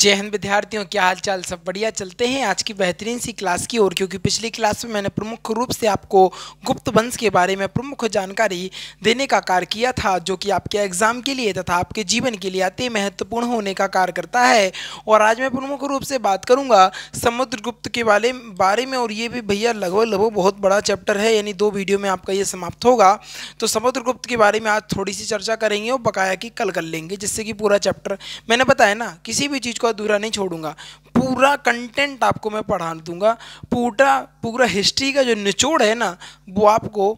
जय हिंद विद्यार्थियों क्या हाल चाल सब बढ़िया चलते हैं आज की बेहतरीन सी क्लास की ओर क्योंकि पिछली क्लास में मैंने प्रमुख रूप से आपको गुप्त वंश के बारे में प्रमुख जानकारी देने का कार्य किया था जो कि आपके एग्जाम के लिए तथा आपके जीवन के लिए अति महत्वपूर्ण होने का कार्य करता है और आज मैं प्रमुख रूप से बात करूँगा समुद्रगुप्त के बारे बारे में और ये भी भैया लगभग लगभग बहुत बड़ा चैप्टर है यानी दो वीडियो में आपका ये समाप्त होगा तो समुद्रगुप्त के बारे में आज थोड़ी सी चर्चा करेंगे और बकाया कि कल कर लेंगे जिससे कि पूरा चैप्टर मैंने बताया ना किसी भी चीज़ को अधूरा नहीं छोड़ूंगा पूरा कंटेंट आपको मैं पढ़ा दूंगा पूरा पूरा हिस्ट्री का जो निचोड़ है ना वो आपको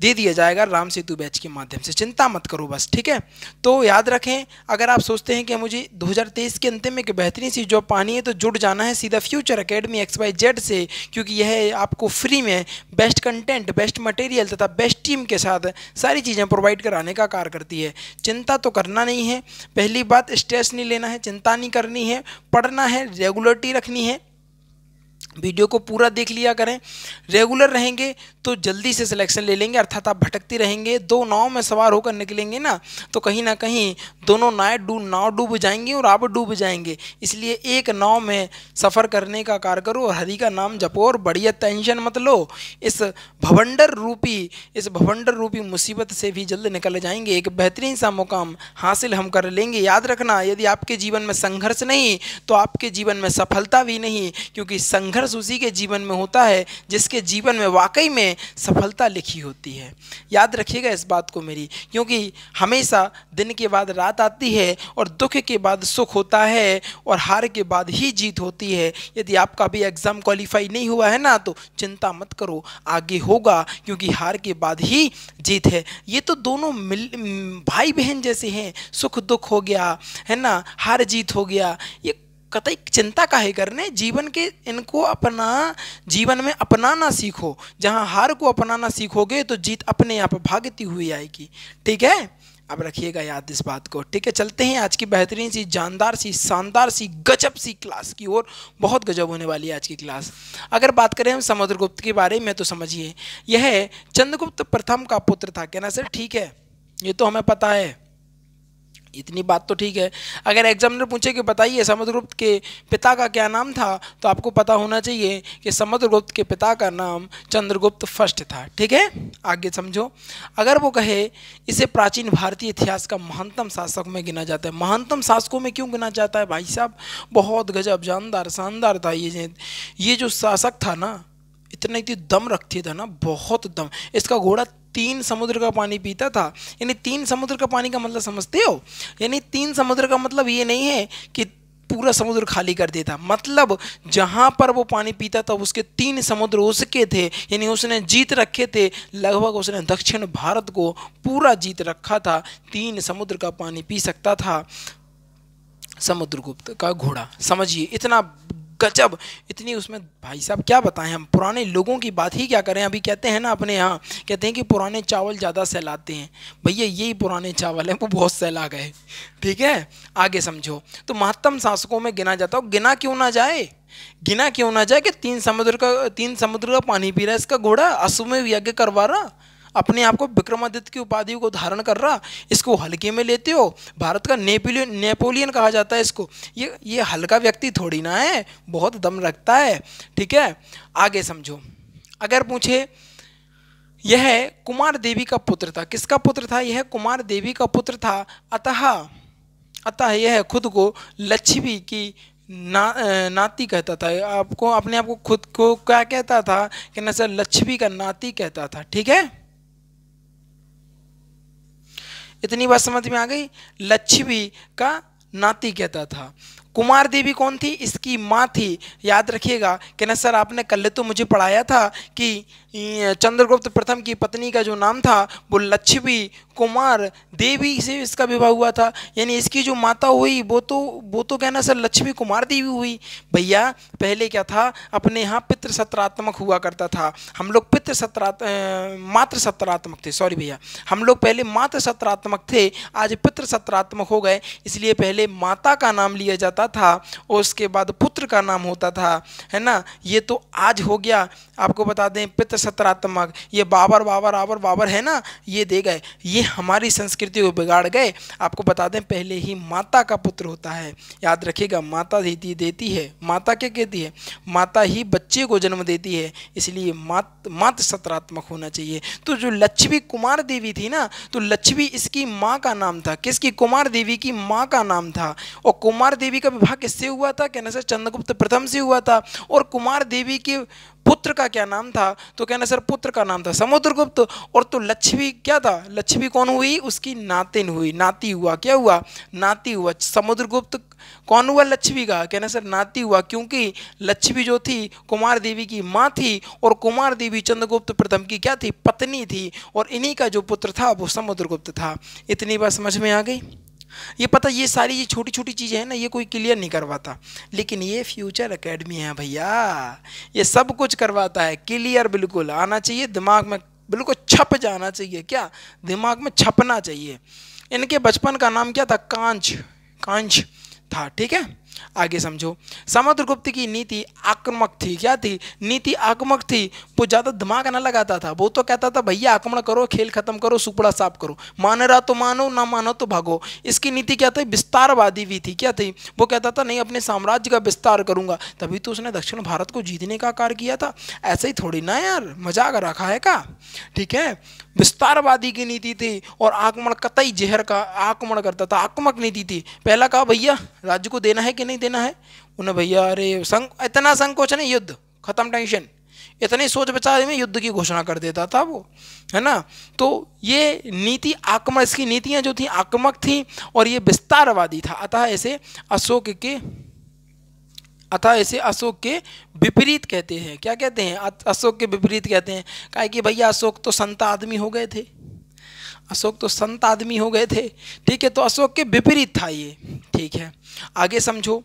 दे दिया जाएगा राम सेतु बैच के माध्यम से चिंता मत करो बस ठीक है तो याद रखें अगर आप सोचते हैं कि मुझे 2023 के अंतिम में एक बेहतरीन सी जॉब पानी है तो जुड़ जाना है सीधा Future Academy X Y Z से क्योंकि यह आपको फ्री में बेस्ट कंटेंट बेस्ट मटेरियल तथा बेस्ट टीम के साथ सारी चीज़ें प्रोवाइड कराने का कार्य करती है चिंता तो करना नहीं है पहली बात स्ट्रेस नहीं लेना है चिंता नहीं करनी है पढ़ना है रेगुलरिटी रखनी है वीडियो को पूरा देख लिया करें रेगुलर रहेंगे तो जल्दी से सिलेक्शन ले लेंगे अर्थात आप भटकते रहेंगे दो नाव में सवार होकर निकलेंगे ना तो कहीं ना कहीं दोनों नाए डूब नाव डूब जाएंगे और आप डूब जाएंगे इसलिए एक नाव में सफ़र करने का कार्य करो और हरि का नाम जपो और बढ़िया टेंशन मत लो इस भवंडर रूपी इस भवंडर रूपी मुसीबत से भी जल्द निकल जाएंगे एक बेहतरीन सा मुकाम हासिल हम कर लेंगे याद रखना यदि आपके जीवन में संघर्ष नहीं तो आपके जीवन में सफलता भी नहीं क्योंकि संघर्ष संघर्ष उसी के जीवन में होता है जिसके जीवन में वाकई में सफलता लिखी होती है याद रखिएगा इस बात को मेरी क्योंकि हमेशा दिन के बाद रात आती है और दुख के बाद सुख होता है और हार के बाद ही जीत होती है यदि आपका भी एग्ज़ाम क्वालिफाई नहीं हुआ है ना तो चिंता मत करो आगे होगा क्योंकि हार के बाद ही जीत है ये तो दोनों मिल भाई बहन जैसे हैं सुख दुख हो गया है ना हार जीत हो गया ये कतई चिंता का कर करने जीवन के इनको अपना जीवन में अपनाना सीखो जहाँ हार को अपनाना सीखोगे तो जीत अपने आप भागती हुई आएगी ठीक है अब रखिएगा याद इस बात को ठीक है चलते हैं आज की बेहतरीन सी जानदार सी शानदार सी गजब सी क्लास की ओर बहुत गजब होने वाली है आज की क्लास अगर बात करें हम समुद्रगुप्त के बारे में तो समझिए यह चंद्रगुप्त प्रथम का पुत्र था कहना सर ठीक है ये तो हमें पता है इतनी बात तो ठीक है अगर एग्जामिनर पूछे कि बताइए समुद्रगुप्त के पिता का क्या नाम था तो आपको पता होना चाहिए कि समुद्रगुप्त के पिता का नाम चंद्रगुप्त फर्स्ट था ठीक है आगे समझो अगर वो कहे इसे प्राचीन भारतीय इतिहास का महानतम शासक में गिना जाता है महानतम शासकों में क्यों गिना जाता है भाई साहब बहुत गजब जानदार शानदार था ये ये जो शासक था ना इतना इतनी दम रखती था ना बहुत दम इसका घोड़ा तीन समुद्र का पानी पीता था यानी तीन समुद्र का पानी का मतलब समझते हो यानी तीन समुद्र का मतलब ये नहीं है कि पूरा समुद्र खाली कर देता मतलब जहाँ पर वो पानी पीता था उसके तीन समुद्र उसके थे यानी उसने जीत रखे थे लगभग उसने दक्षिण भारत को पूरा जीत रखा था तीन समुद्र का पानी पी सकता था समुद्रगुप्त का घोड़ा समझिए इतना गजब इतनी उसमें भाई साहब क्या बताएं हम पुराने लोगों की बात ही क्या करें अभी कहते हैं ना अपने यहाँ कहते हैं कि पुराने चावल ज़्यादा सहलाते हैं भैया यही पुराने चावल हैं वो बहुत सहला गए ठीक है आगे समझो तो महत्तम शासकों में गिना जाता हो गिना क्यों ना जाए गिना क्यों ना जाए कि तीन समुद्र का तीन समुद्र का पानी पी रहा है इसका घोड़ा में यज्ञ करवा रहा अपने आप को विक्रमादित्य की उपाधि को धारण कर रहा इसको हल्के में लेते हो भारत का नेपोलियन नेपोलियन कहा जाता है इसको ये ये हल्का व्यक्ति थोड़ी ना है बहुत दम रखता है ठीक है आगे समझो अगर पूछे यह कुमार देवी का पुत्र था किसका पुत्र था यह कुमार देवी का पुत्र था अतः अतः यह खुद को लक्ष्मी की ना नाती कहता था आपको अपने आप को खुद को क्या कहता था कि न सर लक्ष्मी का नाती कहता था ठीक है इतनी बात समझ में आ गई लक्ष्मी का नाती कहता था कुमार देवी कौन थी इसकी माँ थी याद रखिएगा कहना सर आपने कल तो मुझे पढ़ाया था कि चंद्रगुप्त प्रथम की पत्नी का जो नाम था वो लक्ष्मी कुमार देवी से इसका विवाह हुआ था यानी इसकी जो माता हुई वो तो वो तो कहना सर लक्ष्मी कुमार देवी हुई भैया पहले क्या था अपने यहाँ पितृ सत्रात्मक हुआ करता था हम लोग पितृ सत्रात मात्र सत्रात्मक थे सॉरी भैया हम लोग पहले मात्र सत्रात्मक थे आज पितृ सत्रात्मक हो गए इसलिए पहले माता का नाम लिया जाता था और उसके बाद पुत्र का नाम होता था है ना ये तो आज हो गया आपको बता दें पितृ सत्रात्मक ये बाबर बाबर आबर बाबर है ना ये दे गए ये हमारी संस्कृति को बिगाड़ गए आपको बता दें पहले ही माता का पुत्र होता है याद रखिएगा माता देती देती है माता क्या कहती है माता ही बच्चे को जन्म देती है इसलिए मात मात सत्रात्मक होना चाहिए तो जो लक्ष्मी कुमार देवी थी ना तो लक्ष्मी इसकी माँ का नाम था किसकी कुमार देवी की माँ का नाम था और कुमार देवी का विवाह किससे हुआ था कहने से चंद्रगुप्त प्रथम से हुआ था और कुमार देवी के पुत्र का क्या नाम था तो कहना सर पुत्र का नाम था समुद्रगुप्त और तो लक्ष्मी क्या था लक्ष्मी कौन हुई उसकी नातिन हुई नाती हुआ क्या हुआ नाती हुआ समुद्रगुप्त कौन हुआ लक्ष्मी का कहना सर नाती हुआ क्योंकि लक्ष्मी जो थी कुमार देवी की माँ थी और कुमार देवी चंद्रगुप्त प्रथम की क्या थी पत्नी थी और इन्हीं का जो पुत्र था वो समुद्रगुप्त था इतनी बात समझ में आ गई ये पता ये सारी ये छोटी छोटी चीज़ें हैं ना ये कोई क्लियर नहीं करवाता लेकिन ये फ्यूचर एकेडमी है भैया ये सब कुछ करवाता है क्लियर बिल्कुल आना चाहिए दिमाग में बिल्कुल छप जाना चाहिए क्या दिमाग में छपना चाहिए इनके बचपन का नाम क्या था कांच कांच था ठीक है आगे समझो समुद्रगुप्त की नीति आक्रमक थी क्या थी नीति आक्रमक थी वो ज़्यादा दिमाग ना लगाता था वो तो कहता था भैया आक्रमण करो खेल खत्म करो सुपड़ा साफ करो मान रहा तो मानो ना मानो तो भागो इसकी नीति क्या थी विस्तारवादी भी थी क्या थी वो कहता था नहीं अपने साम्राज्य का विस्तार करूंगा तभी तो उसने दक्षिण भारत को जीतने का कार्य किया था ऐसे ही थोड़ी ना यार मजाक रखा है का ठीक है विस्तारवादी की नीति थी और आक्रमण कतई जहर का आक्रमण करता था आक्रमक नीति थी पहला कहा भैया राज्य को देना है कि नहीं देना है उन्हें भैया अरे संक इतना संकोच नहीं युद्ध खत्म टेंशन इतनी सोच विचार में युद्ध की घोषणा कर देता था वो है ना तो ये नीति आक्रमण इसकी नीतियाँ जो थी आक्रमक थी और ये विस्तारवादी था अतः ऐसे अशोक के अतः ऐसे अशोक के विपरीत कहते हैं क्या कहते हैं अशोक के विपरीत कहते हैं कहा कि भैया अशोक तो संत आदमी हो गए थे अशोक तो संत आदमी हो गए थे ठीक है तो अशोक के विपरीत था ये ठीक है आगे समझो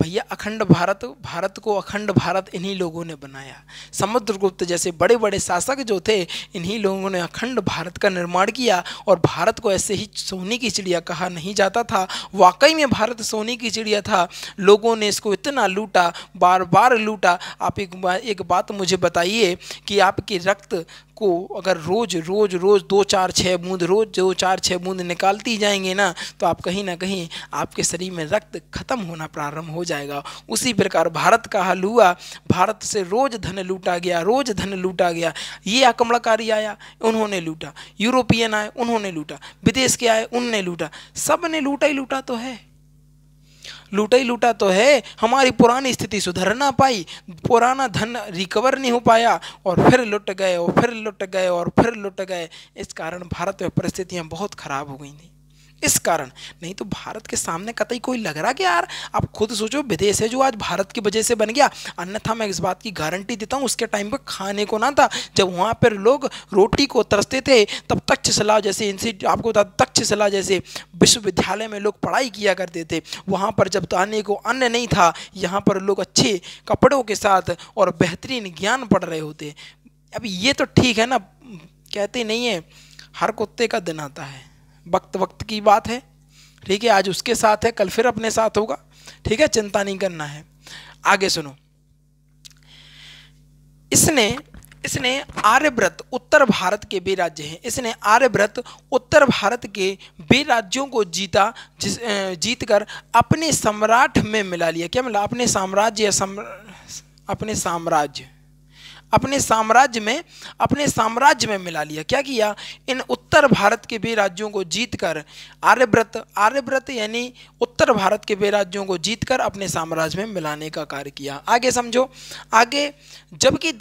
भैया अखंड भारत भारत को अखंड भारत इन्हीं लोगों ने बनाया समुद्रगुप्त जैसे बड़े बड़े शासक जो थे इन्हीं लोगों ने अखंड भारत का निर्माण किया और भारत को ऐसे ही सोने की चिड़िया कहा नहीं जाता था वाकई में भारत सोने की चिड़िया था लोगों ने इसको इतना लूटा बार बार लूटा आप एक एक बात मुझे बताइए कि आपके रक्त को अगर रोज़ रोज़ रोज़ दो चार छः बूंद रोज़ दो चार छः बूंद निकालती जाएंगे ना तो आप कहीं ना कहीं आपके शरीर में रक्त खत्म होना प्रारंभ हो जाएगा उसी प्रकार भारत का हल हुआ भारत से रोज़ धन लूटा गया रोज़ धन लूटा गया ये आक्रमणकारी आया उन्होंने लूटा यूरोपियन आए उन्होंने लूटा विदेश के आए उनने लूटा सब ने लूटा ही लूटा तो है लूटा ही लूटा तो है हमारी पुरानी स्थिति सुधर ना पाई पुराना धन रिकवर नहीं हो पाया और फिर लुट गए और फिर लुट गए और फिर लुट गए इस कारण भारत में परिस्थितियाँ बहुत ख़राब हो गई थी इस कारण नहीं तो भारत के सामने कतई कोई लग रहा कि यार आप खुद सोचो विदेश है जो आज भारत की वजह से बन गया अन्यथा मैं इस बात की गारंटी देता हूँ उसके टाइम पर खाने को ना था जब वहाँ पर लोग रोटी को तरसते थे तब तक्षशिला जैसे इनसे आपको बता तक्षशिला जैसे विश्वविद्यालय में लोग पढ़ाई किया करते थे वहाँ पर जब आने को अन्न नहीं था यहाँ पर लोग अच्छे कपड़ों के साथ और बेहतरीन ज्ञान पढ़ रहे होते अब ये तो ठीक है ना कहते नहीं है हर कुत्ते का दिन आता है वक्त वक्त की बात है ठीक है आज उसके साथ है कल फिर अपने साथ होगा ठीक है चिंता नहीं करना है आगे सुनो इसने इसने आर्यव्रत उत्तर भारत के वे राज्य हैं इसने आर्यव्रत उत्तर भारत के वे राज्यों को जीता जिस जीत कर अपने सम्राट में मिला लिया क्या मिला मतलब? अपने साम्राज्य सम्र, अपने साम्राज्य अपने साम्राज्य में अपने साम्राज्य में मिला लिया क्या किया इन उत्तर भारत के वे राज्यों को जीतकर आर्यव्रत आर्यव्रत यानी उत्तर भारत के वे राज्यों को जीतकर अपने साम्राज्य में मिलाने का कार्य किया आगे समझो आगे जबकि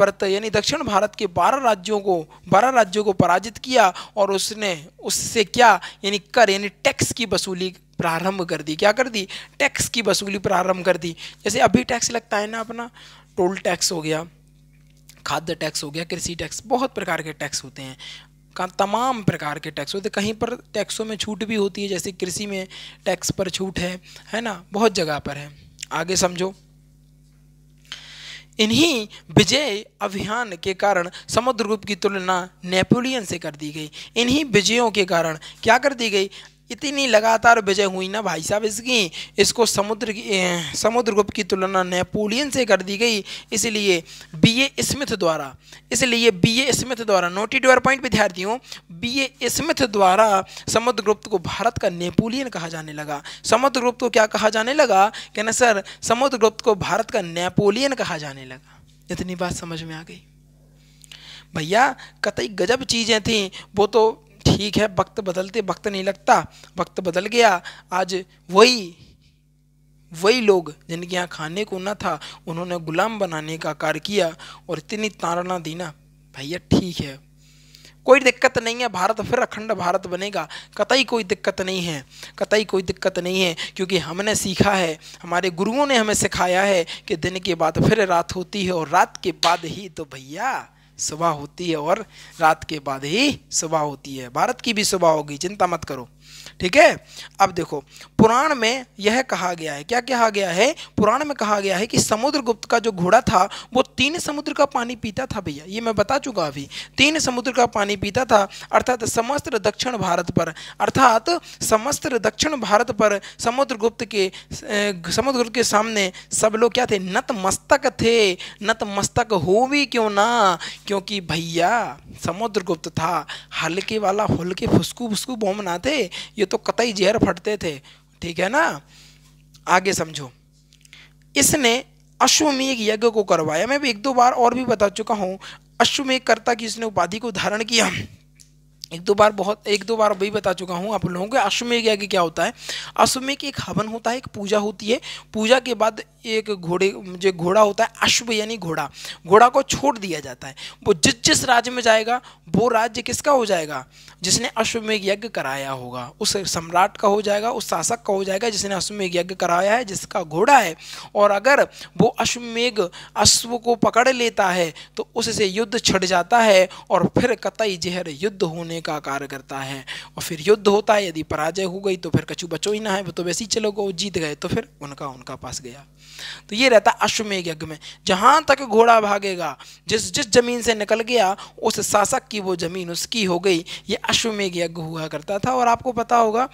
व्रत यानी दक्षिण भारत के बारह राज्यों को बारह राज्यों को पराजित किया और उसने उससे क्या यानी कर यानी टैक्स की वसूली प्रारंभ कर दी क्या कर दी टैक्स की वसूली प्रारंभ कर दी जैसे अभी टैक्स लगता है ना अपना टोल टैक्स हो गया खाद्य टैक्स हो गया कृषि टैक्स बहुत प्रकार के टैक्स होते हैं का तमाम प्रकार के टैक्स होते कहीं पर टैक्सों में छूट भी होती है जैसे कृषि में टैक्स पर छूट है है ना बहुत जगह पर है आगे समझो इन्हीं विजय अभियान के कारण समुद्रगुप्त की तुलना नेपोलियन से कर दी गई इन्हीं विजयों के कारण क्या कर दी गई इतनी लगातार विजय हुई ना भाई साहब इसकी इसको समुद्र की समुद्रगुप्त की तुलना नेपोलियन से कर दी गई इसलिए बी ए स्मिथ द्वारा इसलिए बी ए स्मिथ द्वारा नोटी डर पॉइंट विद्यार्थियों बी ए स्मिथ द्वारा समुद्रगुप्त को भारत का नेपोलियन कहा जाने लगा समुद्रगुप्त को क्या कहा जाने लगा कहना सर समुद्रगुप्त को भारत का नेपोलियन कहा जाने लगा इतनी बात समझ में आ गई भैया कतई गजब चीज़ें थीं वो तो ठीक है वक्त बदलते वक्त नहीं लगता वक्त बदल गया आज वही वही लोग जिनके यहाँ खाने को ना था उन्होंने गुलाम बनाने का कार्य किया और इतनी ताड़ना दी ना भैया ठीक है कोई दिक्कत नहीं है भारत फिर अखंड भारत बनेगा कतई कोई दिक्कत नहीं है कतई कोई दिक्कत नहीं है क्योंकि हमने सीखा है हमारे गुरुओं ने हमें सिखाया है कि दिन के बाद फिर रात होती है और रात के बाद ही तो भैया सुबह होती है और रात के बाद ही सुबह होती है भारत की भी सुबह होगी चिंता मत करो ठीक है अब देखो पुराण में यह कहा गया है क्या कहा गया है पुराण में कहा गया है कि समुद्रगुप्त का जो घोड़ा था वो तीन समुद्र का पानी पीता था भैया ये मैं बता चुका अभी तीन समुद्र का पानी पीता था अर्थात समस्त दक्षिण भारत पर अर्थात समस्त दक्षिण भारत पर समुद्रगुप्त के समुद्रगुप्त के सामने सब लोग क्या थे नतमस्तक थे नतमस्तक हो भी क्यों ना क्योंकि भैया समुद्रगुप्त था हल्के वाला हल्के फुसकू फुसकू बॉम्ब ना थे ये तो कतई जहर फटते थे ठीक है ना आगे समझो इसने अश्वमेघ यज्ञ को करवाया मैं भी एक दो बार और भी बता चुका हूँ अश्वमेघ करता की इसने उपाधि को धारण किया एक दो बार बहुत एक दो बार भी बता चुका हूँ आप लोगों को अश्वमेघ यज्ञ क्या होता है अश्वमेघ एक हवन होता है एक पूजा होती है पूजा के बाद एक घोड़े जो घोड़ा होता है अश्व यानी घोड़ा घोड़ा को छोड़ दिया जाता है वो जिस जिस राज्य में जाएगा वो राज्य किसका हो जाएगा जिसने अश्वमेघ यज्ञ कराया होगा उस सम्राट का हो जाएगा उस शासक का हो जाएगा जिसने अश्वमेघ यज्ञ कराया है जिसका घोड़ा है और अगर वो अश्वमेघ अश्व को पकड़ लेता है तो उससे युद्ध छट जाता है और फिर कतई जहर युद्ध होने करने का कार्य करता है और फिर युद्ध होता है यदि पराजय हो गई तो फिर कछु बचो ही ना है वो तो वैसे ही चलो गो जीत गए तो फिर उनका उनका पास गया तो ये रहता अश्वमेघ यज्ञ में जहाँ तक घोड़ा भागेगा जिस जिस जमीन से निकल गया उस शासक की वो जमीन उसकी हो गई ये अश्वमेघ यज्ञ हुआ करता था और आपको पता होगा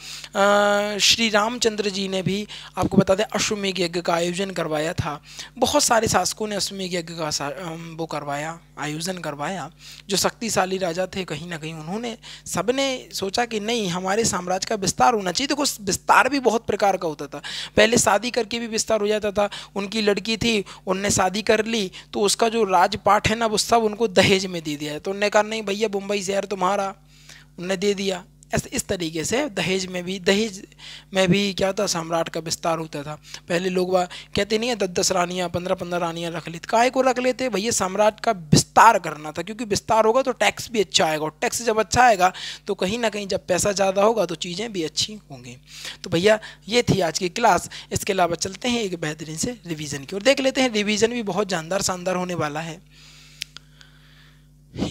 श्री रामचंद्र जी ने भी आपको बता दें अश्वमेघ यज्ञ का आयोजन करवाया था बहुत सारे शासकों ने अश्वमेघ यज्ञ का वो करवाया आयोजन करवाया जो शक्तिशाली राजा थे कहीं ना कहीं उन्होंने सब ने सोचा कि नहीं हमारे साम्राज्य का विस्तार होना चाहिए देखो विस्तार भी बहुत प्रकार का होता था पहले शादी करके भी विस्तार हो जाता था उनकी लड़की थी उनने शादी कर ली तो उसका जो राजपाठ है ना वो सब उनको दहेज में दे दिया तो उनने कहा नहीं भैया मुंबई शहर तुम्हारा उनने दे दिया ऐसे इस तरीके से दहेज में भी दहेज में भी क्या था सम्राट का विस्तार होता था पहले लोग कहते नहीं है दस दस रानियाँ पंद्रह पंद्रह रानियाँ रख लेते काय को रख लेते भैया सम्राट का विस्तार करना था क्योंकि विस्तार होगा तो टैक्स भी अच्छा आएगा और टैक्स जब अच्छा आएगा तो कहीं ना कहीं जब पैसा ज़्यादा होगा तो चीज़ें भी अच्छी होंगी तो भैया ये थी आज की क्लास इसके अलावा चलते हैं एक बेहतरीन से रिविज़न की और देख लेते हैं रिविज़न भी बहुत जानदार शानदार होने वाला है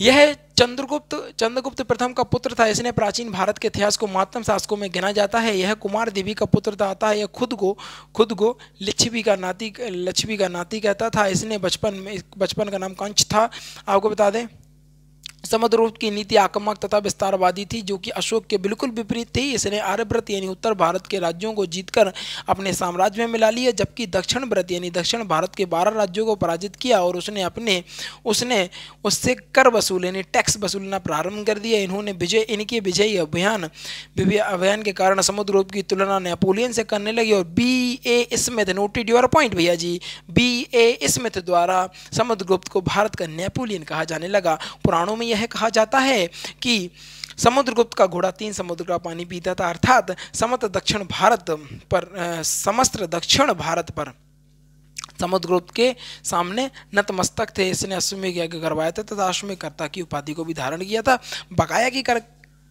यह चंद्रगुप्त चंद्रगुप्त प्रथम का पुत्र था इसने प्राचीन भारत के इतिहास को मातम शासकों में गिना जाता है यह कुमार देवी का पुत्र था आता है यह खुद को खुद को लक्ष्मी का नाती लक्ष्मी का नाती कहता था इसने बचपन में बचपन का नाम कंच था आपको बता दें समुद्रगुप्त की नीति आक्रमक तथा विस्तारवादी थी जो कि अशोक के बिल्कुल विपरीत थी इसने आर्यव्रत यानी उत्तर भारत के राज्यों को जीतकर अपने साम्राज्य में मिला लिया जबकि दक्षिण व्रत यानी दक्षिण भारत के बारह राज्यों को पराजित किया और उसने अपने उसने उससे कर वसूल यानी टैक्स वसूलना प्रारंभ कर दिया इन्होंने विजय इनके विजयी अभियान अभियान के कारण समुद्रगुप्त की तुलना नेपोलियन से करने लगी और V A Smith noted your point भैया जी बी ए स्मिथ द्वारा समुद्रगुप्त को भारत का नेपोलियन कहा जाने लगा पुराणों में यह कहा जाता है कि समुद्रगुप्त का घोड़ा तीन समुद्र का पानी पीता था अर्थात समस्त दक्षिण भारत पर समस्त दक्षिण भारत पर समुद्रगुप्त के सामने नतमस्तक थे इसने अश्वमेघ यज्ञ करवाया था तथा अश्वमेघ कर्ता की उपाधि को भी धारण किया था बकाया की कर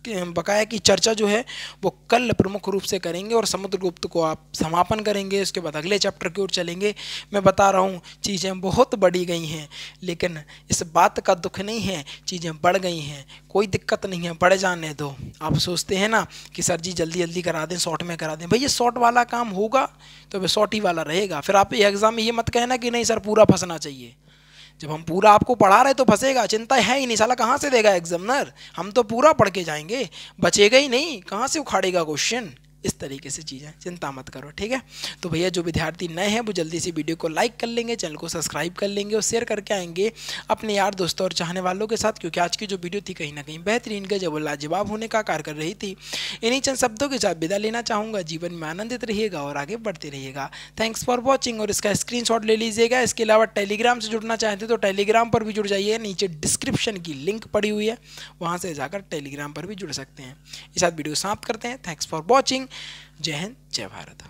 बकाया की चर्चा जो है वो कल प्रमुख रूप से करेंगे और समुद्रगुप्त को आप समापन करेंगे उसके बाद अगले चैप्टर की ओर चलेंगे मैं बता रहा हूँ चीज़ें बहुत बढ़ी गई हैं लेकिन इस बात का दुख नहीं है चीज़ें बढ़ गई हैं कोई दिक्कत नहीं है बढ़ जाने दो आप सोचते हैं ना कि सर जी जल्दी जल्दी करा दें शॉर्ट में करा दें भैया शॉर्ट वाला काम होगा तो वह शॉर्ट ही वाला रहेगा फिर आप एग्ज़ाम में ये मत कहना कि नहीं सर पूरा फंसना चाहिए जब हम पूरा आपको पढ़ा रहे तो फंसेगा चिंता है ही नहीं साला कहाँ से देगा एग्जामिनर हम तो पूरा पढ़ के जाएंगे बचेगा ही नहीं कहाँ से उखाड़ेगा क्वेश्चन इस तरीके से चीज़ें चिंता मत करो ठीक है तो भैया जो विद्यार्थी नए हैं वो जल्दी से वीडियो को लाइक कर लेंगे चैनल को सब्सक्राइब कर लेंगे और शेयर करके आएंगे अपने यार दोस्तों और चाहने वालों के साथ क्योंकि आज की जो वीडियो थी कहीं ना कहीं बेहतरीन का जब लाजवाब होने का कार्य कर रही थी इन्हीं चंद शब्दों के साथ विदा लेना चाहूँगा जीवन में आनंदित रहिएगा और आगे बढ़ते रहिएगा थैंक्स फॉर वॉचिंग और इसका स्क्रीन ले लीजिएगा इसके अलावा टेलीग्राम से जुड़ना चाहते तो टेलीग्राम पर भी जुड़ जाइए नीचे डिस्क्रिप्शन की लिंक पड़ी हुई है वहाँ से जाकर टेलीग्राम पर भी जुड़ सकते हैं इस साथ वीडियो समाप्त करते हैं thanks for watching cehenn cevharıda.